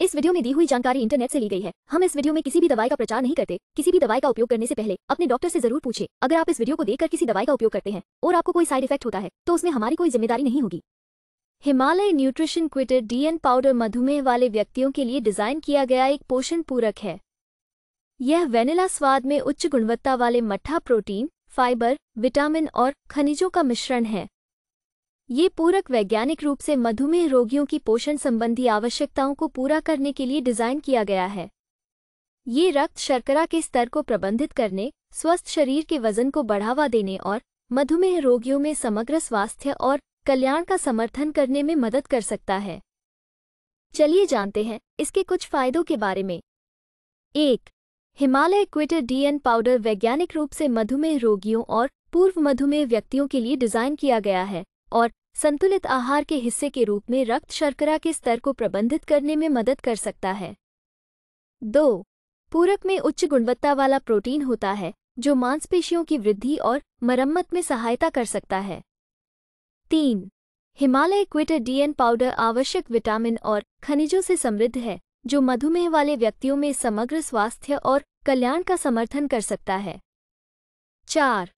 इस वीडियो में दी हुई जानकारी इंटरनेट से ली गई है हम इस वीडियो में किसी भी दवाई का प्रचार नहीं करते किसी भी दवाई का उपयोग करने से पहले अपने डॉक्टर से जरूर पूछे अगर आप इस वीडियो को देखकर किसी दवाई का उपयोग करते हैं और आपको कोई साइड इफेक्ट होता है तो उसमें हमारी कोई जिम्मेदारी नहीं होगी हिमालय न्यूट्रिशन क्विटर डीएन पाउडर मधुमेह वाले व्यक्तियों के लिए डिजाइन किया गया एक पोषण पूरक है यह वेनिला स्वाद में उच्च गुणवत्ता वाले मट्ठा प्रोटीन फाइबर विटामिन और खनिजों का मिश्रण है ये पूरक वैज्ञानिक रूप से मधुमेह रोगियों की पोषण संबंधी आवश्यकताओं को पूरा करने के लिए डिज़ाइन किया गया है ये रक्त शर्करा के स्तर को प्रबंधित करने स्वस्थ शरीर के वजन को बढ़ावा देने और मधुमेह रोगियों में समग्र स्वास्थ्य और कल्याण का समर्थन करने में मदद कर सकता है चलिए जानते हैं इसके कुछ फायदों के बारे में एक हिमालय क्विटर डीएन पाउडर वैज्ञानिक रूप से मधुमेह रोगियों और पूर्व मधुमेह व्यक्तियों के लिए डिज़ाइन किया गया है और संतुलित आहार के हिस्से के रूप में रक्त शर्करा के स्तर को प्रबंधित करने में मदद कर सकता है दो पूरक में उच्च गुणवत्ता वाला प्रोटीन होता है जो मांसपेशियों की वृद्धि और मरम्मत में सहायता कर सकता है तीन हिमालय क्विटर डीएन पाउडर आवश्यक विटामिन और खनिजों से समृद्ध है जो मधुमेह वाले व्यक्तियों में समग्र स्वास्थ्य और कल्याण का समर्थन कर सकता है चार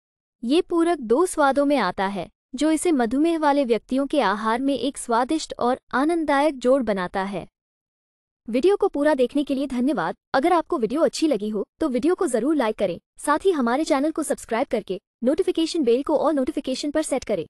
ये पूरक दो स्वादों में आता है जो इसे मधुमेह वाले व्यक्तियों के आहार में एक स्वादिष्ट और आनंददायक जोड़ बनाता है वीडियो को पूरा देखने के लिए धन्यवाद अगर आपको वीडियो अच्छी लगी हो तो वीडियो को जरूर लाइक करें साथ ही हमारे चैनल को सब्सक्राइब करके नोटिफिकेशन बेल को और नोटिफिकेशन पर सेट करें